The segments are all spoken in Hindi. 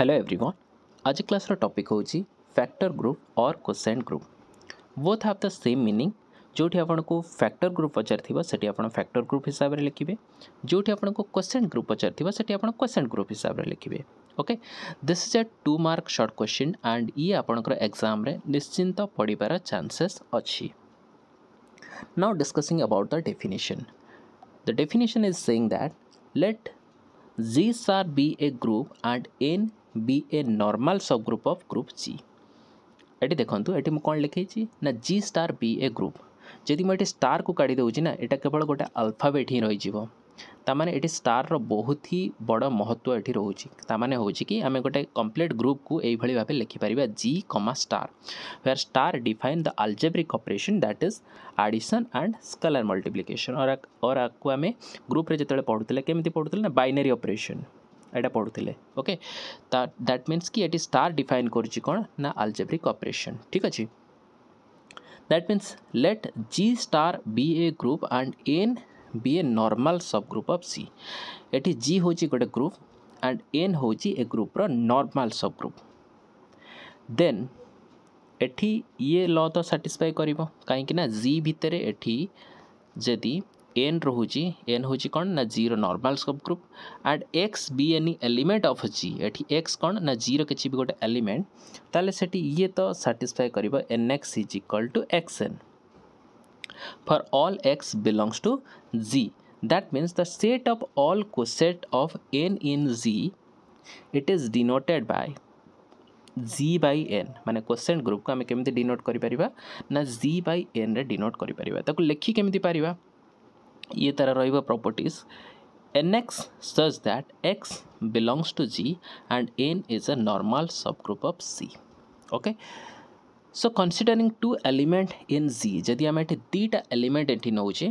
हेलो एवरीवन आज क्लास रो टॉपिक होची फैक्टर ग्रुप और क्वेश्चन ग्रुप वो था द सेम मीनिंग जोठी आपण को फैक्टर ग्रुप पचार थिबा फैक्टर ग्रुप हिसाब रे लिखिबे जो आपको को क्वेश्चन ग्रुप पचार क्वेश्चन ग्रुप हिसाब रे लिखिबे okay this is a two mark short question and ये आपण को एग्जाम रे निश्चिंत पडिबार चांसेस अछि now discussing about the definition the definition is saying that let Z's are be a group and N be a normal subgroup of group G এটি দেখুন এটি মু কোণ লিখেছি না G star be a group যদি মু এটি স্টার কু কাড়ি দেউছি না এটা কেবল গোটে আলফাবেট হি রহিযিব ତାମାନେ ଏଠି ଷ୍ଟାରର ବହୁତ ହି ବଡ଼ ମହତ୍ତ୍ୱ ଏଠି ରହୁଛି ତାମାନେ ହେଉଛି କି ଆମେ ଗୋଟେ କମ୍ପ୍ଲିଟ୍ ଗ୍ରୁପ୍କୁ ଏଇଭଳି ଭାବେ ଲେଖିପାରିବା G comma star where star define the algebraic operation that is addition and scalar multiplication or ଆକୁ ଆମେ ଗ୍ରୁପ୍ରେ ଯେତେବେଳେ ପଢ଼ୁଥିଲେ କେମିତି ପଢ଼ୁଥିଲେ ନା ବାଇନେରୀ ଅପରେସନ୍ ଏଇଟା ପଢ଼ୁଥିଲେ ଓକେ ଦ୍ୟାଟ୍ ମିନ୍ସ କି ଏଠି ଷ୍ଟାର୍ ଡିଫାଇନ୍ କରୁଛି କ'ଣ ନା ଆଲଜେବ୍ରିକ୍ ଅପରେସନ୍ ଠିକ୍ ଅଛି that means let G star be a group and N be a normal subgroup of C এটি জি হচ্ছে গোটে গ্রুপ আন্ড এন হচ্ছে এ গ্রুপর নর্মাল সব গ্রুপ দেন এটি ইয়ে e ল তো সাটিসফাই করব কাইকি না জি ভিতরে এটি যদি एन रोज एन हूँ कौन ना जीरो normal subgroup and X be an element of G एटी एक्स कौन ना जीरो किसी भी गोटे एलिमेंट ताले से ये तो साटिस्फाए कर N X is equal to X N for all X belongs to G that means the set of all को set of N in G it is denoted by G by N मानने क्वेश्चन ग्रुप को आम केमी डिनोट कर ना जी बै एन रे डिनोट कर लिखी केमी पार ये तरह रहा properties nx such that x belongs to g and n is a normal subgroup of c okay so considering two element in g যদি আমি এটি দুইটা এলিমেন্ট এটি নেউছে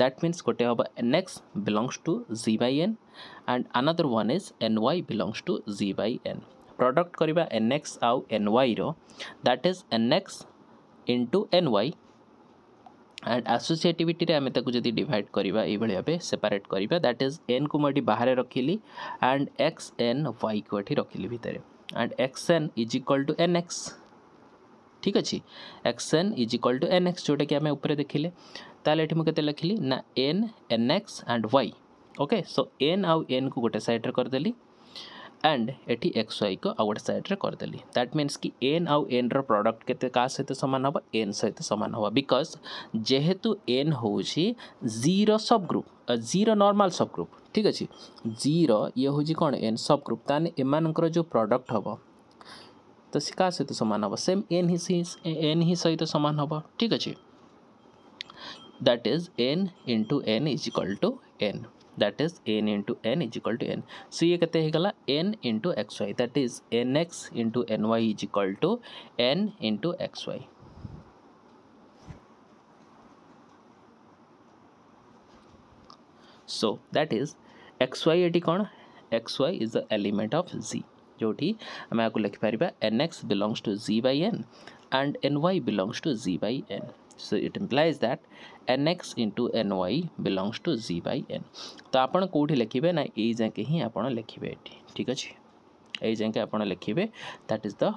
দ্যাট মিন্স গোটে হব nx belongs to g by n and another one is ny belongs to g by n product করিবা nx আউ ny র that is nx into ny and ଆସୋସିଏଟିଭିଟିରେ ଆମେ ତାକୁ ଯଦି ଡିଭାଇଡ଼ କରିବା ଏଇଭଳି ଭାବେ ସେପାରେଟ୍ କରିବା ଦ୍ୟାଟ୍ ଇଜ୍ ଏନ୍କୁ ମୁଁ ଏଠି ବାହାରେ ରଖିଲି ଆଣ୍ଡ ଏକ୍ସ ଏନ୍ ୱାଇକୁ ଏଠି ରଖିଲି ଭିତରେ and X N is equal to N X ঠিক আছে X N is equal to N X যেটাকি আমি উপরে দেখিলে তাহলে এটি মুখে লিখিলি না N N X and Y okay so N আউ এন কু গোটে সাইড্রে করেদেলি ଆଣ୍ଡ ଏଠି ଏକ୍ସ ୱାଇକୁ ଆଉ ଗୋଟେ ସାଇଡ଼୍ରେ କରିଦେଲି ଦ୍ୟାଟ୍ ମିନ୍ସ କି ଏନ୍ ଆଉ ଏନ୍ର ପ୍ରଡ଼କ୍ଟ କେତେ କାହା ସହିତ ସମାନ ହେବ ଏନ୍ ସହିତ ସମାନ ହେବ ବିକଜ୍ ଯେହେତୁ ଏନ୍ ହେଉଛି ଜିର ସବ୍ ଗ୍ରୁପ୍ ଜିର ନର୍ମାଲ୍ ସବ୍ ଗ୍ରୁପ୍ ଠିକ୍ ଅଛି ଜିର ଇଏ ହେଉଛି କ'ଣ ଏନ୍ ସବ୍ ଗ୍ରୁପ୍ ତାହେଲେ ଏମାନଙ୍କର ଯେଉଁ ପ୍ରଡ଼କ୍ଟ ହେବ ତ ସେ କାହା ସହିତ ସମାନ ହେବ ସେମ୍ ଏନ୍ ହିଁ ଏନ୍ ହିଁ ସହିତ ସମାନ ହେବ ଠିକ୍ ଅଛି that is N into N is equal to N that is N into N is equal to N so ये कहते हैं गला N into X Y that is N X into N Y is equal to N into X Y so that is X Y एटी कौन X Y is the element of G जोटी आम लिखिपर N X belongs to G by N and N Y belongs to G by N So it implies that nx N Y belongs to z by N तो आप कोठी लिखे ना ए जाके ही आपण लिखिबे एठी ठीक अच्छे ए जाके आप लिखे that is the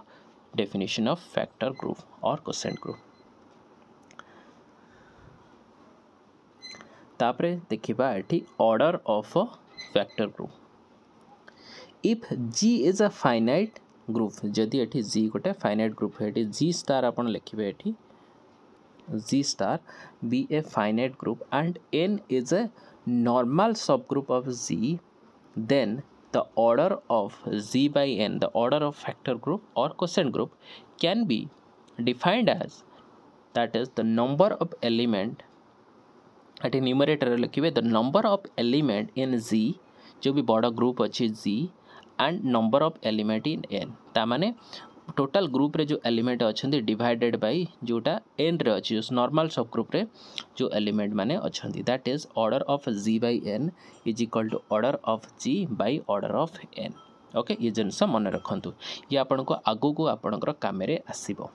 definition of factor group और क्वेश्चन ग्रुप तापर देखा ये order of a factor group if G is a finite group जदि ये जी गोटे फाइनाइट ग्रुप है जी स्टार आप लिखे ये Z star be a finite group and N is a normal subgroup of Z, then the order of Z by N, the order of factor group or quotient group can be defined as that is the number of element at a numerator लिखिए the number of element in Z जो भी बड़ा group अच्छी Z and number of element in N तामाने टोटल ग्रुप रे जो एलिमेंट अच्छा डिवाइडेड बै जोटा एंड रे अच्छे नर्माल सब ग्रुप रे जो एलिमेंट मैंने अच्छा that is order of G by N is equal to order of G by order of N okay ये जिनस मन रखु ये आपन को आग को आपण काम आसब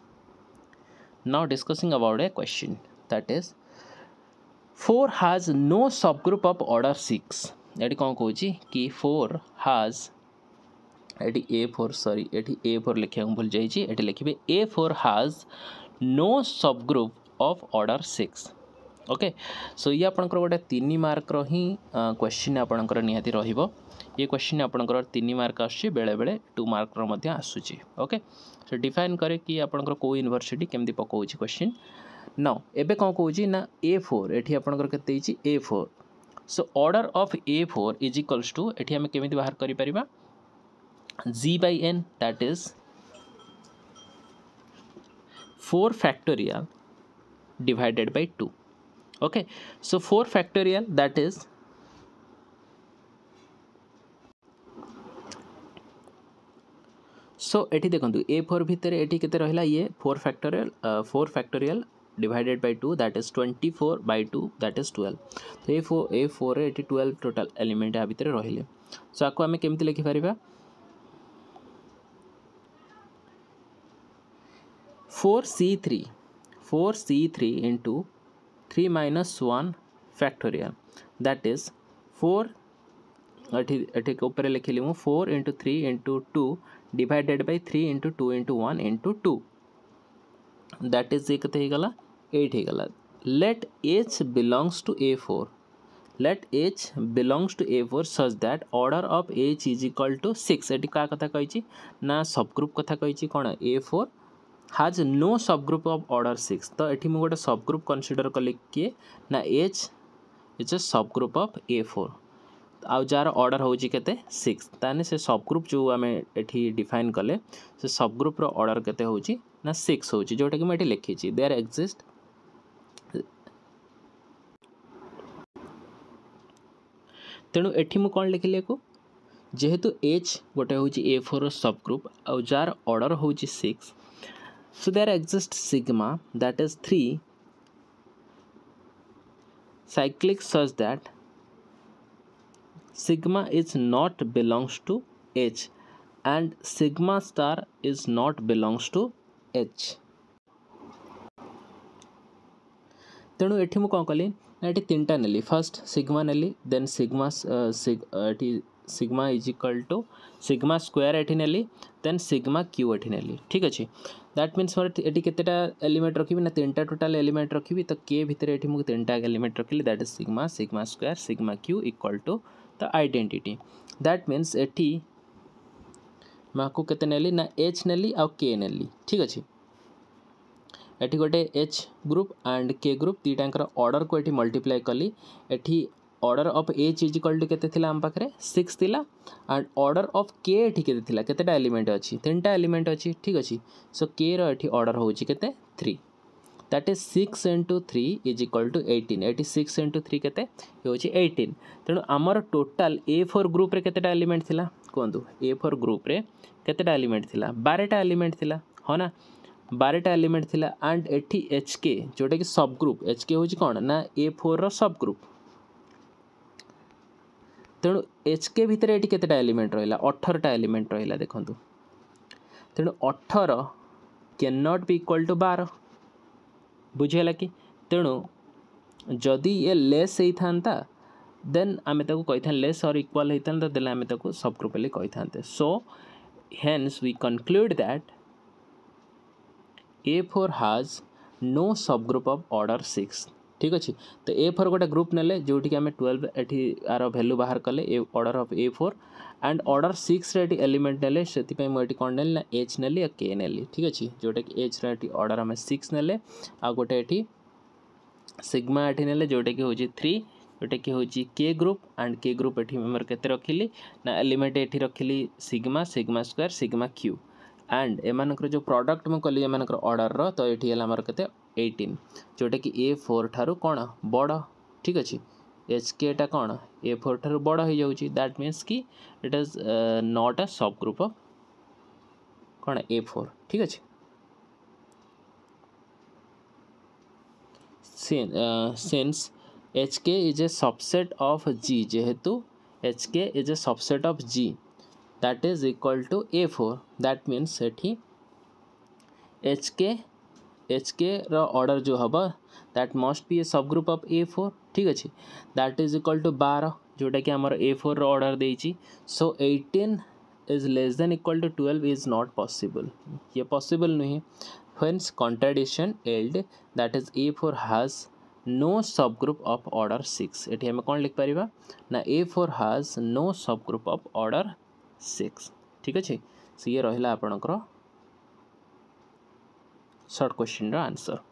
now discussing about a question that is four has no subgroup of order six ये कौन कौन कि फोर हाज ये এ ফোর সরি এটি এ ফোর লেখা ভুল যাইছি এটি A four has no subgroup of order six okay so ये आपणकर गोटे तीन मार्क हिं क्वेश्चन आपणकर नि ये क्वेश्चन आपंकर तीन मार्क आसे बेलेबेले टू मार्क मध्ये ओके सो डिफाइन करे कि आपणकर को यूनिवर्सिटी केमती क्वेश्चन न एबे कौन कहूँ ना ए फोर ये आपणकर A four so order of A four is equals to ये आम केमी बाहर करें z by n that is 4 factorial divided by 2 okay so 4 factorial that is so एटी देखु ए फोर भितर एटी रहा ये four factorial four factorial divided by two that is twenty four by two that is twelve तो ए फोर ए फोर ये ट्वेल्व टोटाल एलिमेंट या भितर रे सो आपको आम केमी लिखिपर four C three four C three into three minus one factorial that is four ठीक ऊपर लिखिली मुझे four into three into two divided by three into two into one into two that is ये केगला एट होगला let H belongs to A four let H belongs to A four such that order of H is equal to six ये क्या कथा कही ना ग्रुप कथा कही कौन A four has no subgroup of order six तो ये मुझे सब ग्रुप कनसीडर कले किए ना H is a subgroup of A four आ जार अर्डर होते सिक्स तेल से सब ग्रुप जो आम ये डिफाइन कले से सब ग्रुप रर्डर के ना सिक्स होटा कि मुझे लिखी दे एक्जिस्ट तेणु एटी मु कौन लिखिले को जेहेतु एच गोटे हूँ ए फोर सब ग्रुप आ अर्डर हो six So there exists sigma that is 3 cyclic such that sigma is not belongs to H and sigma star is not belongs to H. ତେଣୁ ଏଠି ମୁଁ କ'ଣ କଲି ନା ଏଠି ତିନିଟା ନେଲି ଫାର୍ଷ୍ଟ ସିଗ୍ମା ନେଲି ଦେନ୍ ସିଗ୍ମା ଏଠି sigma is equal to sigma square ଏଠି ନେଲି ଦେନ୍ ସିଗ୍ମା କ୍ୟୁ ଏଠି ନେଲି ଠିକ୍ ଅଛି ଦ୍ୟାଟ୍ ମିନ୍ସ ମୋର ଏଠି କେତେଟା ଏଲିମେଣ୍ଟ ରଖିବି ନା ତିନିଟା ଟୋଟାଲ ଏଲିମେଣ୍ଟ ରଖିବି ତ କେ ଭିତରେ ଏଠି ମୁଁ ତିନିଟା ଏଲିମେଣ୍ଟ ରଖିଲି that is sigma sigma square sigma cube equal to the identity that means ଏଠି ମୁଁ ଆକୁ କେତେ ନେଲି ନା ଏଚ୍ ନେଲି ଆଉ କେ ନେଲି ଠିକ୍ ଅଛି ଏଠି ଗୋଟେ H group and K group ଦୁଇଟାଙ୍କର ଅର୍ଡ଼ରକୁ ଏଠି ମଲ୍ଟିପ୍ଲାଏ କଲି ଏଠି order of H is equal to কেতে লা আম পাখে সিক্স লা আন্ড অর্ডর অফ কে এটি কেতে লা কেতেটা এলিমেন্ট অছি তিনটা এলিমেন্ট অছি ঠিক আছে সো কে র এটি অর্ডর হচ্ছে কেতে three that is six into three is equal to eighteen এটি সিক্স ইন্টু থ্রি কেতে হচ্ছে এইটিন তেমন আমার টোটাল এ ফোর গ্রুপে কেতেটা এলিমেন্ট লা କୁହନ୍ତୁ ଏ ଫର୍ ଗ୍ରୁପ୍ରେ କେତେଟା ଏଲିମେଣ୍ଟ ଥିଲା ବାରଟା ଏଲିମେଣ୍ଟ ଥିଲା ହଁ ନା ବାରଟା ଏଲିମେଣ୍ଟ ଥିଲା ଆଣ୍ଡ ଏଠି ଏଚ୍ କେ ଯେଉଁଟାକି ସବ୍ ଗ୍ରୁପ୍ ଏଚ୍ କେ ହେଉଛି କ'ଣ ନା ଏ ଫୋର୍ର ସବ୍ ଗ୍ରୁପ୍ तेणु एच के भितर ये कतेटा एलिमेंट रहा अठरटा एलिमेंट रहा देखु तेणु अठर can not be equal to बार बुझेगा कि तेणु जदि ये लेस होता देन आम लेस और इक्वाल होता देखे subgroup so hence we conclude that A four has no subgroup of order six ঠিক ଅଛି ତ ଏ ଫୋର୍ ଗୋଟେ ଗ୍ରୁପ୍ ନେଲେ ଯେଉଁଠିକି ଆମେ ଟୁଏଲ୍ଭ ଏଠି ଆର ଭ୍ୟାଲ୍ୟୁ ବାହାର କଲେ ଏ order of A four and order ସିକ୍ସରେ ଏଠି ଏଲିମେଣ୍ଟ ନେଲେ ସେଥିପାଇଁ ମୁଁ ଏଠି କ'ଣ ନେଲି ନା ଏଚ୍ ନେଲି ଆଉ କେ ନେଲି ଠିକ୍ ଅଛି ଯେଉଁଟାକି ଏଚ୍ର ଏଠି ଅର୍ଡ଼ର ଆମେ ସିକ୍ସ ନେଲେ ଆଉ ଗୋଟେ ଏଠି ସିଗ୍ମା ଏଠି ନେଲେ ଯେଉଁଟାକି ହେଉଛି ଥ୍ରୀ ଯେଉଁଟାକି ହେଉଛି K group and K group ଏଠି ମେମ୍ବର କେତେ ରଖିଲି ନା ଏଲିମେଣ୍ଟ ଏଠି ରଖିଲି sigma sigma square sigma cube and ଏମାନଙ୍କର ଯେଉଁ ପ୍ରଡ଼କ୍ଟ ମୁଁ କଲି ଏମାନଙ୍କର ଅର୍ଡ଼ରର ତ ଏଠି ହେଲା ଆମର କେତେ ଏଇଟିନ୍ ଯେଉଁଟାକି ଏ ଫୋର୍ ଠାରୁ କ'ଣ ବଡ଼ ଠିକ୍ ଅଛି ଏଚ୍ କେଟା କ'ଣ ଏ ଫୋର୍ ଠାରୁ ବଡ଼ ହେଇଯାଉଛି ଦ୍ୟାଟ୍ ମିନ୍ସ କି ଏଇଟା ନଅଟା ସବ୍ ଗ୍ରୁପ୍ ଅଫ୍ କ'ଣ ଏ ଫୋର୍ ଠିକ୍ ଅଛି since H K is a subset of G जेहेतु H K is a subset of G that is equal to A four that means H K H K order जो हम that must be A subgroup of A four ठीक अच्छे दैट इज इक्वाल टू बार जोटा कि आमर ए फोर रर्डर देती so eighteen is less than equal to twelve is not possible ये पॉसिबल कंट्राडिशन एल्ड that is A four has no subgroup of order six एटी आम कौन लिख पार ना हाज no subgroup of order six ठीक अच्छे सी ये रहा आपणकर सर्ट क्वेसन र आन्सर